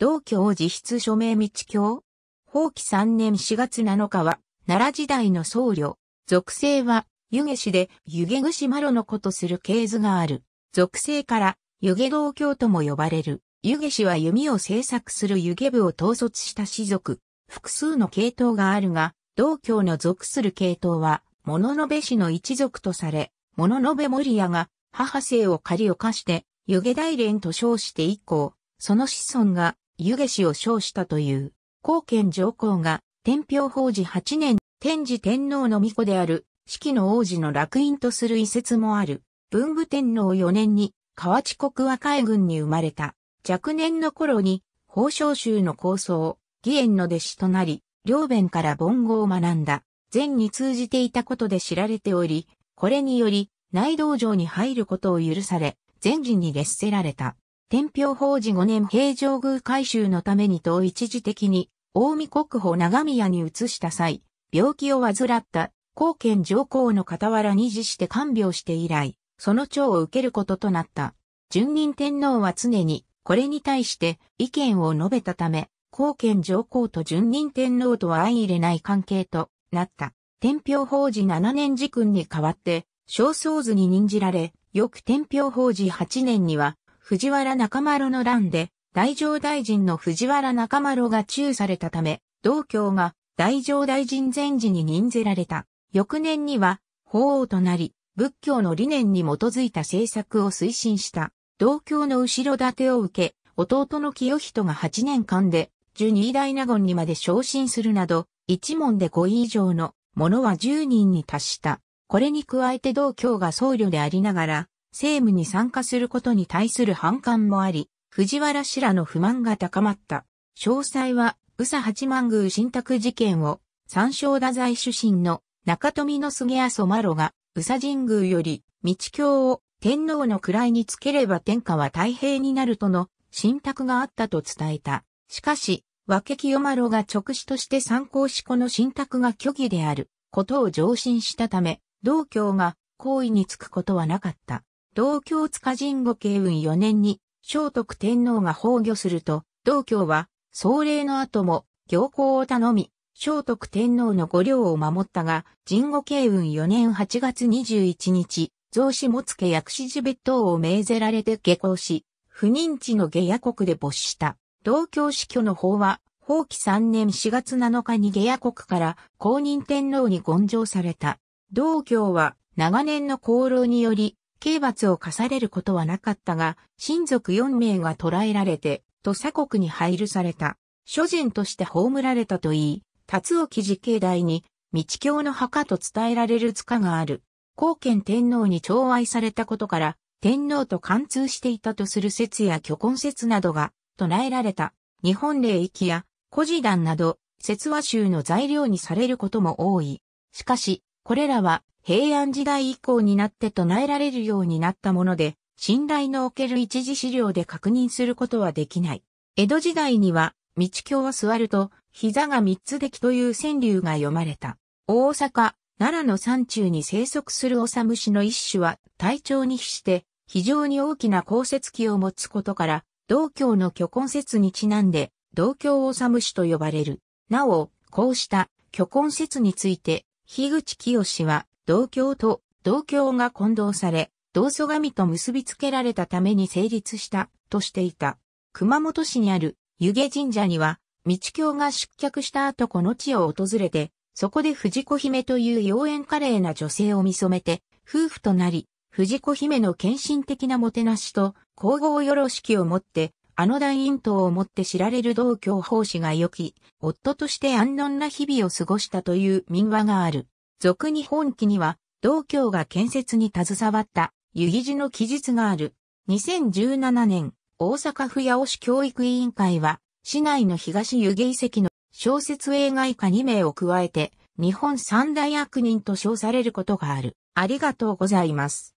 同教自筆署名道教法棄3年4月7日は、奈良時代の僧侶、属性は、湯気氏で、湯気串マロのことする系図がある。属性から、湯気道教とも呼ばれる。湯気氏は弓を制作する湯気部を統率した士族。複数の系統があるが、道教の属する系統は、物のべ氏の一族とされ、物のべ森屋が、母姓を借りを貸して、湯気大連と称して以降、その子孫が、湯下氏を称したという。後見上皇が天平法事8年、天智天皇の御子である四季の王子の楽印とする遺説もある。文武天皇4年に河内国和海軍に生まれた。若年の頃に、宝生州の構想、義援の弟子となり、両弁から盆語を学んだ。禅に通じていたことで知られており、これにより、内道場に入ることを許され、禅寺に列せられた。天平法事5年平城宮改修のためにと一時的に、大見国宝長宮に移した際、病気を患った、高賢上皇の傍らに自して看病して以来、その長を受けることとなった。順任天皇は常に、これに対して意見を述べたため、高賢上皇と順任天皇とは相入れない関係となった。天平法事7年時君に代わって、小僧図に任じられ、翌天平法事8年には、藤原中丸の乱で、大乗大臣の藤原中丸が中されたため、道教が大乗大臣前時に任ぜられた。翌年には、法王となり、仏教の理念に基づいた政策を推進した。同教の後ろ盾を受け、弟の清人が8年間で、十二大納言にまで昇進するなど、一門で5位以上のものは10人に達した。これに加えて同教が僧侶でありながら、政務に参加することに対する反感もあり、藤原氏らの不満が高まった。詳細は、宇佐八幡宮信託事件を、三省太宰主審の中富の杉阿蘇麻呂が、宇佐神宮より、道教を天皇の位につければ天下は太平になるとの信託があったと伝えた。しかし、和家清麻呂が直使として参考しこの信託が虚偽であることを上申したため、道教が行為につくことはなかった。道教塚神後慶運4年に、聖徳天皇が崩御すると、道教は、壮礼の後も、行幸を頼み、聖徳天皇の御領を守ったが、神後慶運4年8月21日、増子もつけ薬師寺別当を命ぜられて下校し、不妊地の下野国で没した。道教死去の法は、法規3年4月7日に下野国から公認天皇に根上された。道教は、長年の功労により、刑罰を課されることはなかったが、親族4名が捕らえられて、と鎖国に配慮された。諸人として葬られたといい、辰沖寺境内に、道教の墓と伝えられる塚がある。後見天皇に寵愛されたことから、天皇と貫通していたとする説や虚婚説などが唱えられた。日本霊域や古事談など、説話集の材料にされることも多い。しかし、これらは平安時代以降になって唱えられるようになったもので、信頼のおける一次資料で確認することはできない。江戸時代には、道教を座ると、膝が三つ出来という川柳が読まれた。大阪、奈良の山中に生息するオサムシの一種は、体調に比して、非常に大きな降雪器を持つことから、道教の虚根説にちなんで、道教オサムシと呼ばれる。なお、こうした虚根説について、樋口清は、同郷と同郷が混同され、同祖神と結びつけられたために成立したとしていた。熊本市にある湯気神社には、道教が出脚した後この地を訪れて、そこで藤子姫という妖艶華麗な女性を見染めて、夫婦となり、藤子姫の献身的なもてなしと、皇后よろしきをもって、あの大院頭をもって知られる同郷法師が良き、夫として安穏な日々を過ごしたという民話がある。俗日本記には、道教が建設に携わった湯木寺の記述がある。2017年、大阪府八尾市教育委員会は、市内の東湯木遺跡の小説映画以下2名を加えて、日本三大悪人と称されることがある。ありがとうございます。